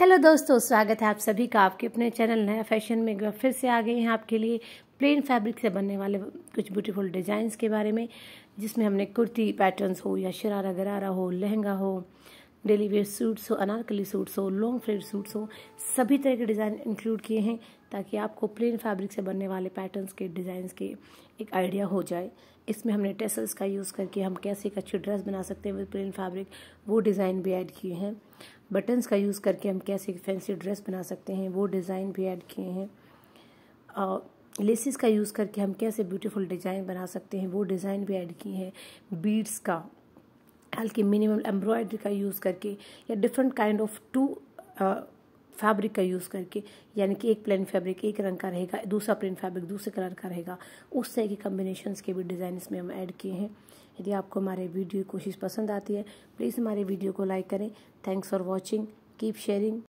hello दोस्तों स्वागत है आप सभी का आपके अपने चैनल नया फैशन में एक बार फिर से आ गए हैं आपके लिए प्लेन फैब्रिक से बनने वाले कुछ ब्यूटीफुल डिज़ाइंस के बारे में जिसमें हमने कुर्ती पैटर्न्स हो या शरारा गरारा हो लहंगा हो डेली वेयर सूट्स हो अनारकली सूट्स हो लॉन्ग फ्लेड सूट्स हो सभी तरह के डिज़ाइन इंक्लूड किए हैं ताकि आपको प्लेन फैब्रिक से बनने वाले पैटर्न्स के डिज़ाइंस के एक आइडिया हो जाए इसमें हमने टेसल्स का यूज़ करके हम कैसे एक अच्छी ड्रेस बना सकते हैं विद प्लेन फैब्रिक वो डिज़ाइन भी ऐड किए हैं बटन्स का यूज़ करके हम कैसे फैंसी ड्रेस बना सकते हैं वो डिज़ाइन भी ऐड किए हैं और लेसिस का यूज़ करके हम कैसे ब्यूटीफुल डिज़ाइन बना सकते हैं वो डिज़ाइन भी ऐड किए हैं बीड्स का हल्के मिनिमम एम्ब्रॉयडरी का यूज़ करके या different kind of two fabric का यूज़ करके यानी कि एक प्लेन फैब्रिक एक रंग का रहेगा दूसरा प्लेन फैब्रिक दूसरे कलर का रहेगा उस तरह के कम्बिनेशन के भी डिज़ाइन इसमें हम ऐड किए हैं यदि आपको हमारे वीडियो की कोशिश पसंद आती है प्लीज़ हमारे वीडियो को लाइक करें thanks for watching keep sharing